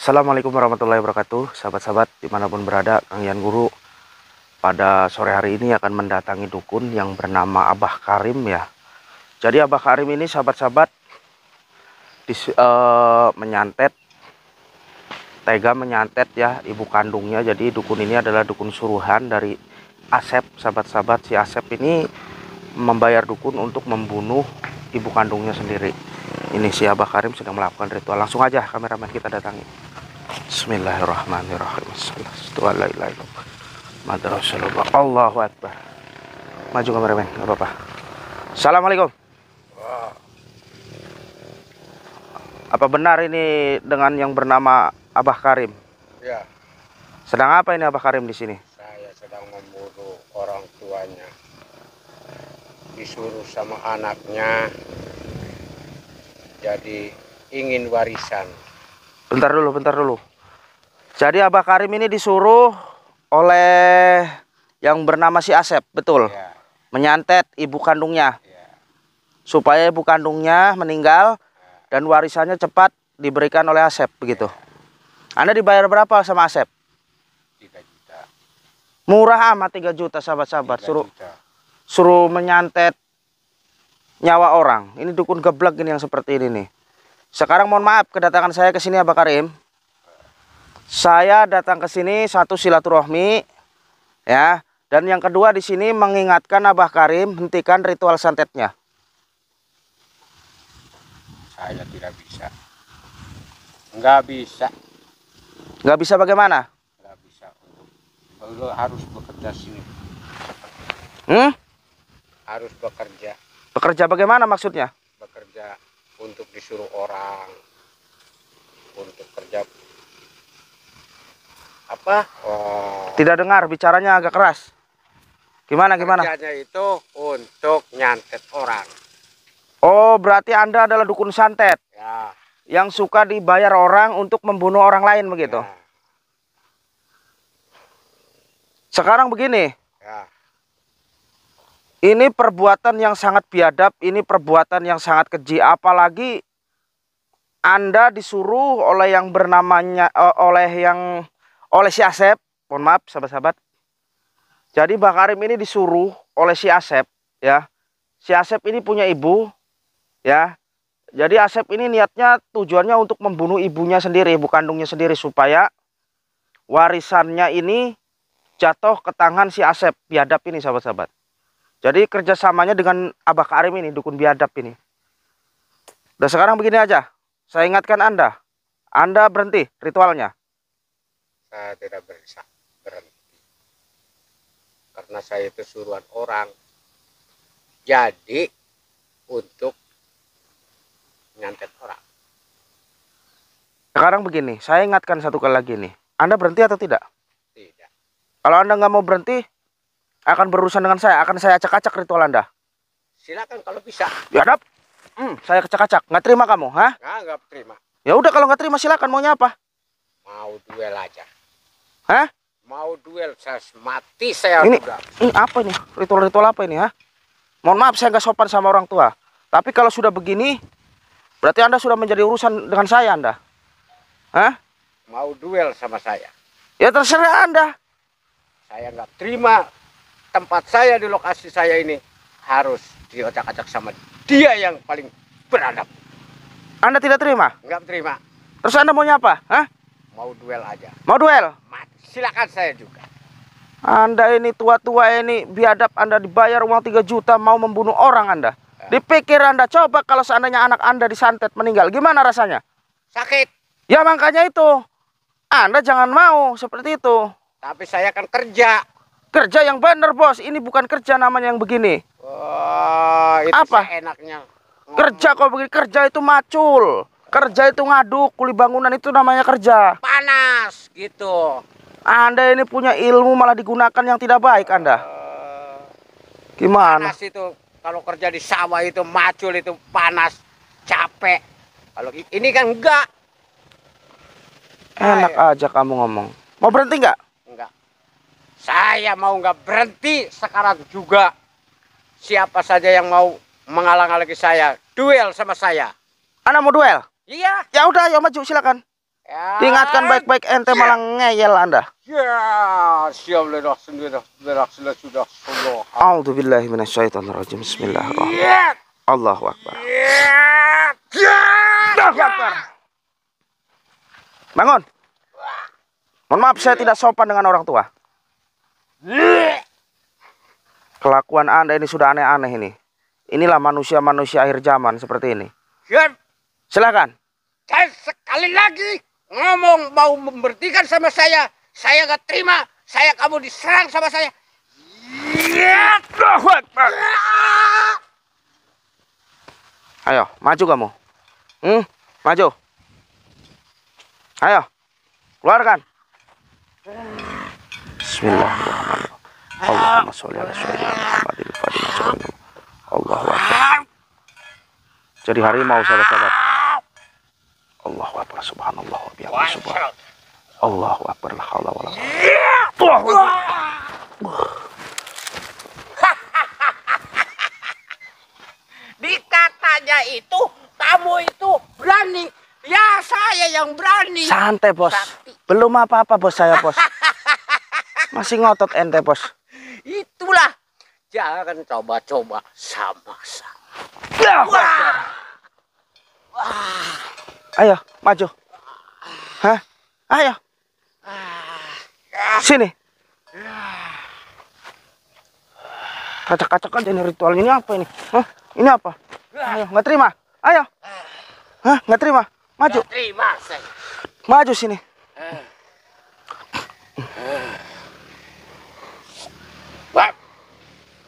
Assalamualaikum warahmatullahi wabarakatuh Sahabat-sahabat dimanapun berada Kang Yan Guru Pada sore hari ini akan mendatangi dukun yang bernama Abah Karim ya Jadi Abah Karim ini sahabat-sahabat uh, Menyantet Tega menyantet ya ibu kandungnya Jadi dukun ini adalah dukun suruhan dari Asep Sahabat-sahabat si Asep ini membayar dukun untuk membunuh ibu kandungnya sendiri. Ini si Abah Karim sedang melakukan ritual. Langsung aja kameramen kita datangi. Bismillahirrahmanirrahim. Astagfirullah. Allahu Akbar. Maju kamera men, enggak apa-apa. Assalamualaikum. Apa benar ini dengan yang bernama Abah Karim? Ya. Sedang apa ini Abah Karim di sini? Saya sedang memburu orang tuanya. Disuruh sama anaknya. Jadi ingin warisan bentar dulu bentar dulu jadi Abah Karim ini disuruh oleh yang bernama si Asep betul ya. menyantet ibu kandungnya ya. supaya ibu kandungnya meninggal ya. dan warisannya cepat diberikan oleh Asep begitu iya. Anda dibayar berapa sama Asep 3 juta murah amat 3 juta sahabat-sahabat suruh suruh menyantet nyawa orang ini dukun geblek ini yang seperti ini nih sekarang mohon maaf kedatangan saya ke sini Abah Karim. Saya datang ke sini satu silaturahmi ya, dan yang kedua di sini mengingatkan Abah Karim hentikan ritual santetnya. Saya tidak bisa. Enggak bisa. Enggak bisa bagaimana? Enggak bisa. Belum harus bekerja sini. Hmm? Harus bekerja. Bekerja bagaimana maksudnya? untuk disuruh orang untuk kerja apa oh. tidak dengar bicaranya agak keras gimana gimana kerjanya itu untuk nyantet orang oh berarti anda adalah dukun santet ya yang suka dibayar orang untuk membunuh orang lain begitu ya. sekarang begini ya ini perbuatan yang sangat biadab, ini perbuatan yang sangat keji. Apalagi Anda disuruh oleh yang bernamanya oleh yang oleh si Asep, mohon maaf sahabat-sahabat. Jadi Bakarim ini disuruh oleh si Asep, ya. Si Asep ini punya ibu, ya. Jadi Asep ini niatnya tujuannya untuk membunuh ibunya sendiri, ibu kandungnya sendiri supaya warisannya ini jatuh ke tangan si Asep biadab ini sahabat-sahabat. Jadi kerjasamanya dengan Abah Karim ini, dukun biadab ini. Dan sekarang begini aja, saya ingatkan Anda. Anda berhenti ritualnya. Saya tidak bisa berhenti. Karena saya itu suruhan orang. Jadi untuk nyantet orang. Sekarang begini, saya ingatkan satu kali lagi nih. Anda berhenti atau tidak? Tidak. Kalau Anda nggak mau berhenti, akan berurusan dengan saya akan saya acak-acak ritual anda silakan kalau bisa ya, dap hmm, saya acak-acak nggak terima kamu ha nggak terima ya udah kalau nggak terima silakan maunya apa mau duel aja hah mau duel saya mati saya ini, udah. ini apa nih ritual-ritual apa ini ha mohon maaf saya nggak sopan sama orang tua tapi kalau sudah begini berarti anda sudah menjadi urusan dengan saya anda hah mau duel sama saya ya terserah anda saya nggak terima tempat saya di lokasi saya ini harus diocak-acak sama dia yang paling beradab. Anda tidak terima? Enggak terima. Terus Anda mau nyapa? Hah? Mau duel aja. Mau duel? Mati. Silakan saya juga. Anda ini tua-tua ini biadab Anda dibayar uang 3 juta mau membunuh orang Anda. Ya. Dipikir Anda coba kalau seandainya anak Anda disantet meninggal gimana rasanya? Sakit. Ya makanya itu. Anda jangan mau seperti itu. Tapi saya akan kerja. Kerja yang benar, Bos. Ini bukan kerja namanya yang begini. Wah, itu apa? enaknya. Kerja kok begini, kerja itu macul. Kerja itu ngaduk, kuli bangunan itu namanya kerja. Panas gitu. Anda ini punya ilmu malah digunakan yang tidak baik, Anda. Eh, Gimana? Panas itu kalau kerja di sawah itu macul itu panas, capek. Kalau ini kan enggak. Enak Ayo. aja kamu ngomong. Mau berhenti enggak saya mau nggak berhenti sekarang juga. Siapa saja yang mau menghalang lagi saya, duel sama saya. anak mau duel? Iya. Ya udah, ya maju silakan. Ya. Ingatkan baik-baik ente ya. malah ngeyel Anda. Ya, siap siap minasyaitonirrajim. sudah. Ya. Allahu akbar. Ya. Allahu akbar. Bangun. Mohon maaf saya tidak sopan dengan orang tua. Kelakuan Anda ini sudah aneh-aneh ini. Inilah manusia-manusia akhir zaman seperti ini. Siap. Silakan. Saya sekali lagi ngomong mau membertikan sama saya, saya gak terima. Saya kamu diserang sama saya. Ayo, maju kamu. Hmm, maju. Ayo, keluarkan. Bismillahirrahmanirrahim. Allahumma sholli ala Allahu Akbar. Jadi harimau sahabat-sahabat. Allahu Akbar subhanallah wa bihamdihi Allah Allahu Akbar la haula Dikatanya itu kamu itu berani. Ya saya yang berani. Santai bos. Belum apa-apa bos saya bos. Masih ngotot ente, Bos. Itulah. Jangan coba-coba sama saya. Wah. Wah. Ayo, maju. Hah? Ayo. Sini. Kacak-kacakan ini ritual ini apa ini? Hah? Ini apa? Ayo, nggak terima. Ayo. Hah? Nggak terima. Maju. terima, saya. Maju sini. Uh.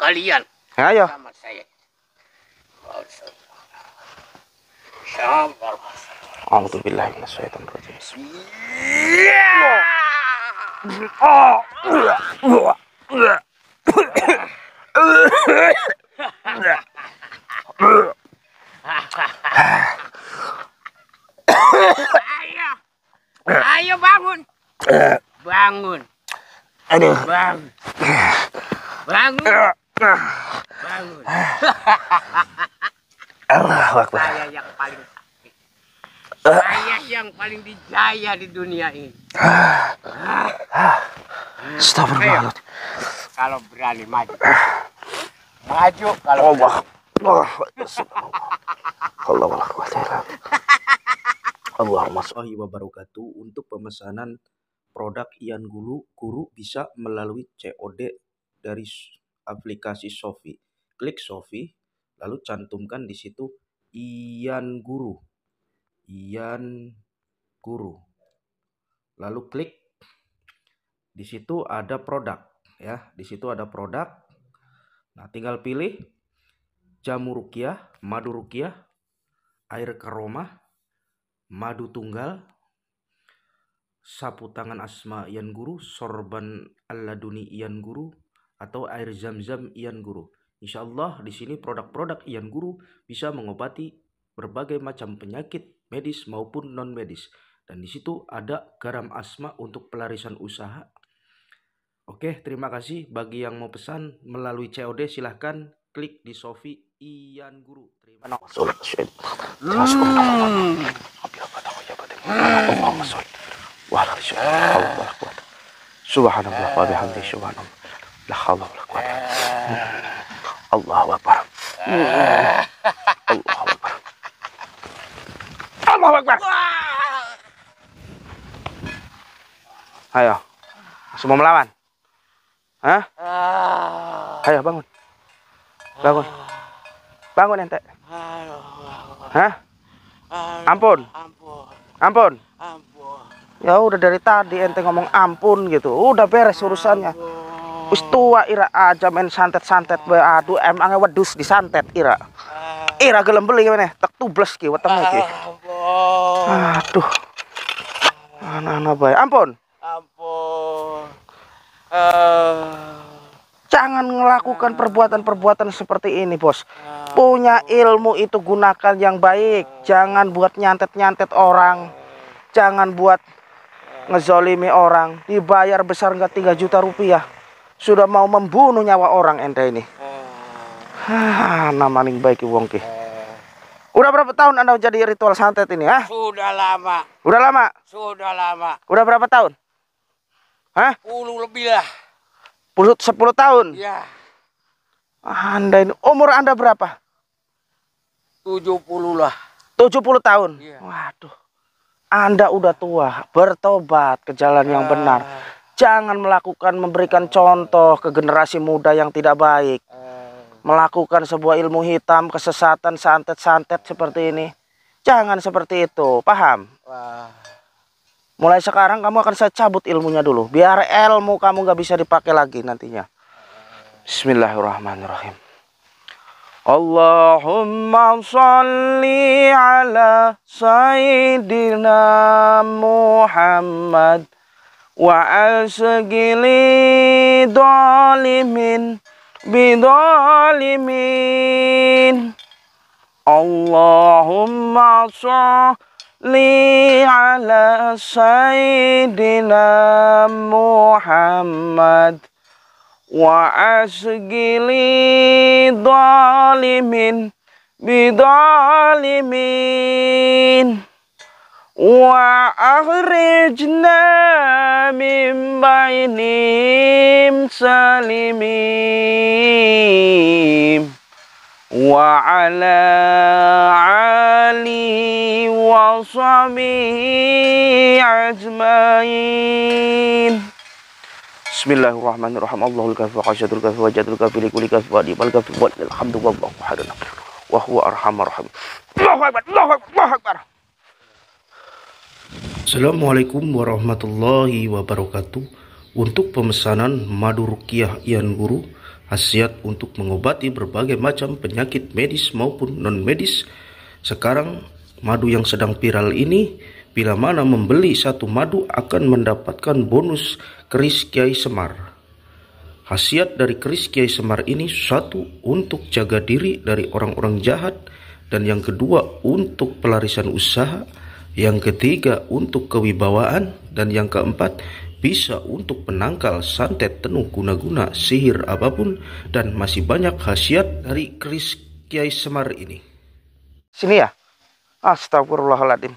kalian. Ayo. Alhamdulillah minasyaitan rajim. Ayo. Ayo bangun. Bangun. Aduh. Bang. Bangun. Ah. Allah Akbar. Saya yang paling sakit, Saya yang paling dijaya di dunia ini. Astagfirullah. Kalau berani maju. Maju kalau Allah. Allah. Allah Allah. Allahumma sholli wa barakatuh untuk pemesanan produk Ian Guru, Guru bisa melalui COD dari aplikasi sofi Klik sofi lalu cantumkan di situ Ian Guru. Ian Guru. Lalu klik di situ ada produk ya, di situ ada produk. Nah, tinggal pilih jamu rukiah, madu rukiah, air karoma, madu tunggal, sapu tangan asma ian guru, sorban ala aladuni ian guru, atau air zam-zam Ian Guru. Insya Allah di sini produk-produk Ian Guru bisa mengobati berbagai macam penyakit medis maupun non medis. Dan di situ ada garam asma untuk pelarisan usaha. Oke, terima kasih bagi yang mau pesan melalui COD silahkan klik di Sofi Ian Guru. Terima kasih. Subhanallah wa bihamdihi subhanallah. La haula wala quwata. Allahu akbar. Allahu akbar. Allahu akbar. Ayo. Semua melawan. Hah? Ayo bangun. Bangun. Bangun ente. Hah? Ampun. Ampun. Ampun. Ya udah dari tadi ente ngomong ampun gitu. Udah beres urusannya. Wis tua ira aja main santet-santet be aduh emangnya wedus disantet ira. Ah. Ira gelem beli meneh tak tubles ki wetenge ki. Ya aduh. Anak-anak bae. Ampun. Ampun. Eh. Jangan melakukan perbuatan-perbuatan seperti ini, Bos. Punya ilmu itu gunakan yang baik. Jangan buat nyantet-nyantet orang. Jangan buat ngezolimi orang. Dibayar besar enggak 3 juta rupiah sudah mau membunuh nyawa orang ente ini. Hmm. Ah, nama nah baik wong ki. Hmm. Udah berapa tahun Anda jadi ritual santet ini, ah? Sudah lama. Udah lama? Sudah lama. Udah berapa tahun? Hah? puluh lebih lah. 10, 10 tahun? ya. Anda ini umur Anda berapa? 70 lah. 70 tahun? Ya. Waduh. Anda udah tua, bertobat ke jalan ya. yang ah. benar jangan melakukan memberikan contoh ke generasi muda yang tidak baik melakukan sebuah ilmu hitam kesesatan santet-santet seperti ini jangan seperti itu paham mulai sekarang kamu akan saya cabut ilmunya dulu biar ilmu kamu nggak bisa dipakai lagi nantinya Bismillahirrahmanirrahim Allahumma salli ala Sayyidina Muhammad وأشغل ظالم بظالمين اللهم صل على سيدنا محمد وأشغل ظالم بظالمين وأخرجنا من بينهم سالمين وعلى علي وصحبه أجمعين بسم الله الرحمن الرحيم الله الكافي وحشد الكافي وجد الكافي لكل كافي وادي الكافي الحمد لله وحده وهو أرحم الراحمين الله أكبر الله أكبر الله أكبر Assalamualaikum warahmatullahi wabarakatuh Untuk pemesanan madu rukiah Ian Guru hasiat untuk mengobati berbagai macam penyakit medis maupun non medis Sekarang madu yang sedang viral ini Bila mana membeli satu madu akan mendapatkan bonus keris Kiai Semar Hasiat dari keris Kiai Semar ini Satu untuk jaga diri dari orang-orang jahat Dan yang kedua untuk pelarisan usaha yang ketiga untuk kewibawaan, dan yang keempat bisa untuk penangkal santet tenung guna-guna sihir apapun dan masih banyak khasiat dari keris Kiai Semar ini. Sini ya. Astagfirullahaladzim.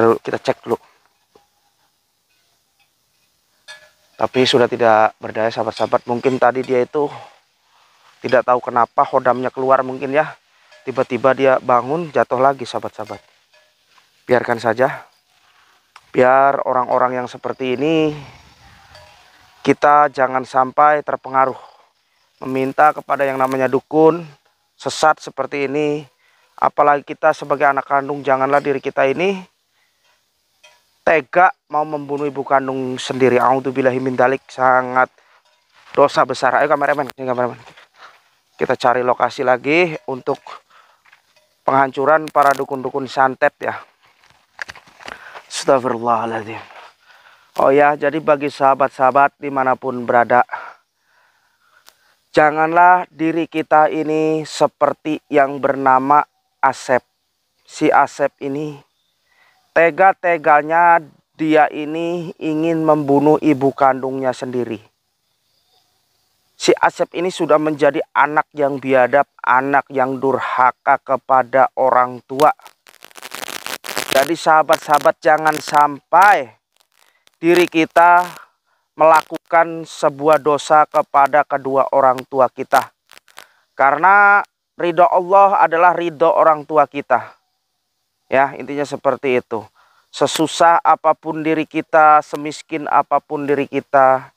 Lalu kita cek dulu. Tapi sudah tidak berdaya sahabat-sahabat. Mungkin tadi dia itu tidak tahu kenapa hodamnya keluar mungkin ya tiba-tiba dia bangun jatuh lagi sahabat-sahabat biarkan saja biar orang-orang yang seperti ini kita jangan sampai terpengaruh meminta kepada yang namanya dukun sesat seperti ini apalagi kita sebagai anak kandung janganlah diri kita ini tega mau membunuh ibu kandung sendiri audzubillahimindalik dalik sangat dosa besar ayo kameramen kameramen kita cari lokasi lagi untuk penghancuran para dukun-dukun santet ya. Astagfirullahaladzim. Oh ya, jadi bagi sahabat-sahabat dimanapun berada, janganlah diri kita ini seperti yang bernama Asep. Si Asep ini tega-teganya dia ini ingin membunuh ibu kandungnya sendiri si Asep ini sudah menjadi anak yang biadab, anak yang durhaka kepada orang tua. Jadi sahabat-sahabat jangan sampai diri kita melakukan sebuah dosa kepada kedua orang tua kita. Karena ridho Allah adalah ridho orang tua kita. Ya intinya seperti itu. Sesusah apapun diri kita, semiskin apapun diri kita,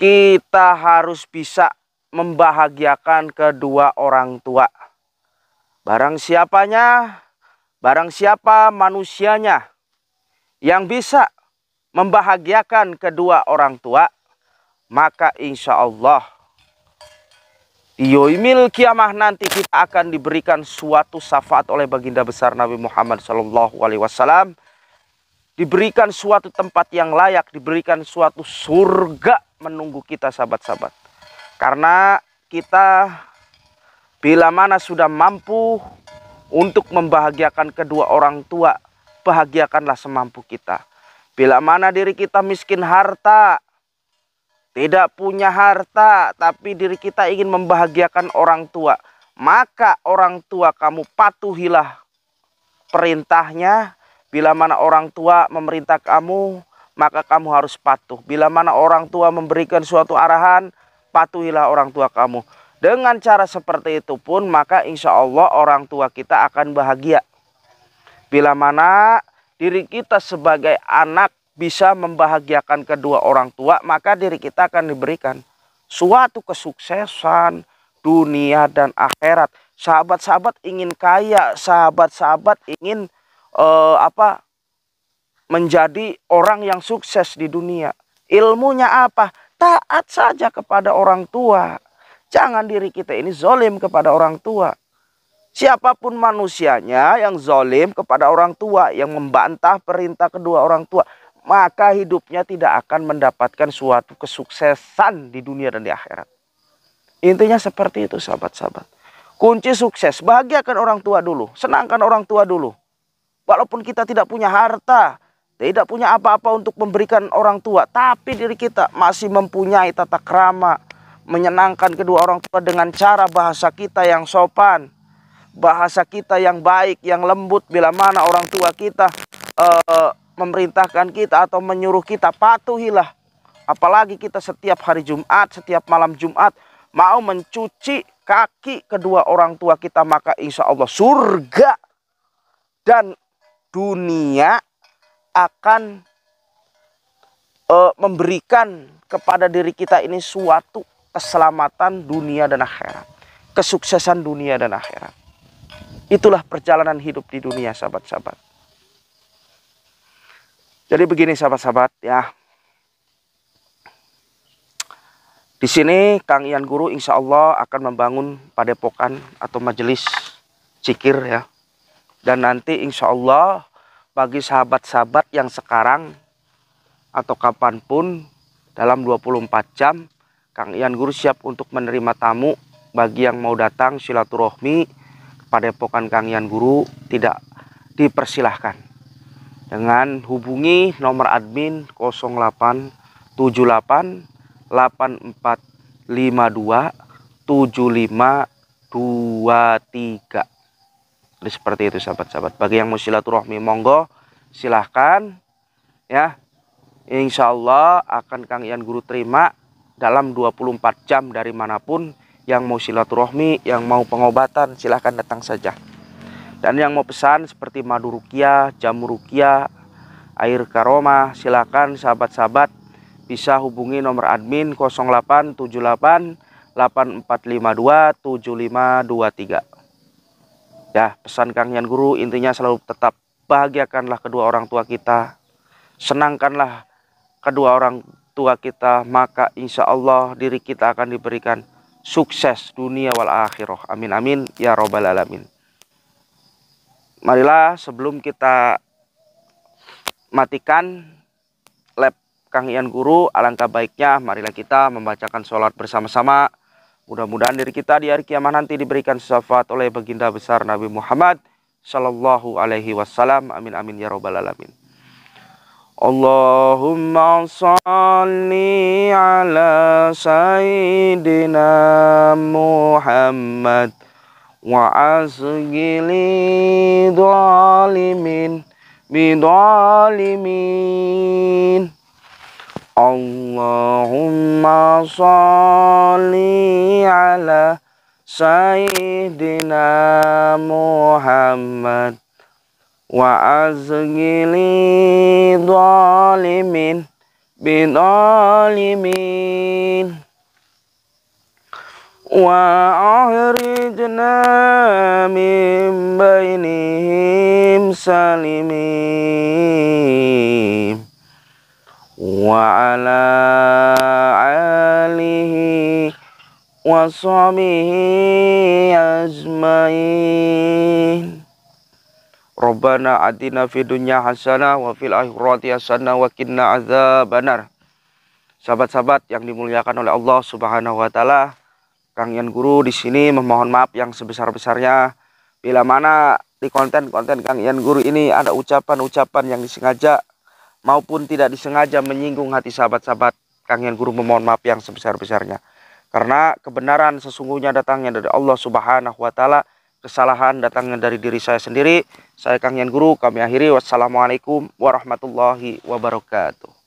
kita harus bisa membahagiakan kedua orang tua. Barang siapanya, barang siapa manusianya yang bisa membahagiakan kedua orang tua, maka insya Allah Yoimil kiamah nanti kita akan diberikan suatu syafaat oleh baginda besar Nabi Muhammad Sallallahu Alaihi Wasallam. Diberikan suatu tempat yang layak, diberikan suatu surga menunggu kita sahabat-sahabat. Karena kita bila mana sudah mampu untuk membahagiakan kedua orang tua, bahagiakanlah semampu kita. Bila mana diri kita miskin harta, tidak punya harta, tapi diri kita ingin membahagiakan orang tua, maka orang tua kamu patuhilah perintahnya. Bila mana orang tua memerintah kamu, maka kamu harus patuh. Bila mana orang tua memberikan suatu arahan, patuhilah orang tua kamu. Dengan cara seperti itu pun, maka insya Allah orang tua kita akan bahagia. Bila mana diri kita sebagai anak bisa membahagiakan kedua orang tua, maka diri kita akan diberikan suatu kesuksesan dunia dan akhirat. Sahabat-sahabat ingin kaya, sahabat-sahabat ingin uh, apa menjadi orang yang sukses di dunia. Ilmunya apa? Taat saja kepada orang tua. Jangan diri kita ini zolim kepada orang tua. Siapapun manusianya yang zolim kepada orang tua, yang membantah perintah kedua orang tua, maka hidupnya tidak akan mendapatkan suatu kesuksesan di dunia dan di akhirat. Intinya seperti itu sahabat-sahabat. Kunci sukses, bahagiakan orang tua dulu, senangkan orang tua dulu. Walaupun kita tidak punya harta, tidak punya apa-apa untuk memberikan orang tua, tapi diri kita masih mempunyai tata krama menyenangkan kedua orang tua dengan cara bahasa kita yang sopan, bahasa kita yang baik, yang lembut bila mana orang tua kita e, memerintahkan kita atau menyuruh kita patuhilah. Apalagi kita setiap hari Jumat, setiap malam Jumat mau mencuci kaki kedua orang tua kita maka insya Allah surga dan dunia akan uh, memberikan kepada diri kita ini suatu keselamatan dunia dan akhirat, kesuksesan dunia dan akhirat. Itulah perjalanan hidup di dunia, sahabat-sahabat. Jadi begini sahabat-sahabat ya. Di sini Kang Ian Guru insya Allah akan membangun padepokan atau majelis cikir ya. Dan nanti insya Allah bagi sahabat-sahabat yang sekarang atau kapanpun dalam 24 jam Kang Ian Guru siap untuk menerima tamu bagi yang mau datang silaturahmi kepada pokan Kang Ian Guru tidak dipersilahkan dengan hubungi nomor admin 0878 8452 7523 jadi seperti itu sahabat-sahabat. Bagi yang mau silaturahmi monggo silahkan ya. Insya Allah akan Kang Ian Guru terima dalam 24 jam dari manapun yang mau silaturahmi, yang mau pengobatan silahkan datang saja. Dan yang mau pesan seperti madu rukia, jamu rukia, air karoma silahkan sahabat-sahabat bisa hubungi nomor admin 0878 8452 7523. Ya, pesan Kang Yan Guru intinya selalu tetap bahagiakanlah kedua orang tua kita. Senangkanlah kedua orang tua kita, maka insya Allah diri kita akan diberikan sukses dunia wal akhirah. Amin amin ya robbal alamin. Marilah sebelum kita matikan lab Kang Ian Guru, alangkah baiknya marilah kita membacakan sholat bersama-sama. Mudah-mudahan diri kita di hari kiamat nanti diberikan syafaat oleh baginda besar Nabi Muhammad sallallahu alaihi wasallam. Amin amin ya robbal alamin. Allahumma salli ala sayyidina Muhammad wa asgili dhalimin bidhalimin اللهم صل على سيدنا محمد وأزجل ظالمين بظالمين وأخرجنا من بينهم سالمين وعلى آله وصحبه أجمعين ربنا آتنا في dunya hasana wa fil akhirati hasana wa qina azabannar. Sahabat-sahabat yang dimuliakan oleh Allah Subhanahu wa taala, Kang Yan Guru di sini memohon maaf yang sebesar-besarnya bila mana di konten-konten Kang Yan Guru ini ada ucapan-ucapan yang disengaja maupun tidak disengaja menyinggung hati sahabat-sahabat Yan guru memohon maaf yang sebesar-besarnya. Karena kebenaran sesungguhnya datangnya dari Allah Subhanahu wa taala, kesalahan datangnya dari diri saya sendiri. Saya Kang Yan Guru, kami akhiri wassalamualaikum warahmatullahi wabarakatuh.